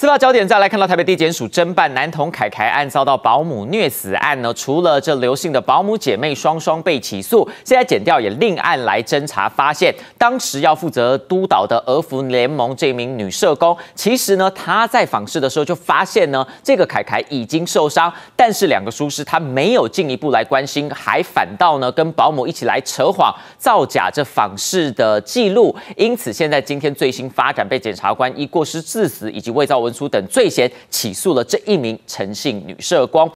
司法焦点再来看到台北地检署侦办男童凯凯案遭到保姆虐死案呢，除了这刘姓的保姆姐妹双双被起诉，现在检调也另案来侦查，发现当时要负责督导的俄服联盟这名女社工，其实呢她在访视的时候就发现呢这个凯凯已经受伤，但是两个叔叔他没有进一步来关心，还反倒呢跟保姆一起来扯谎造假这访视的记录，因此现在今天最新发展被检察官以过失致死以及伪造文。文书等罪嫌起诉了这一名陈姓女社工。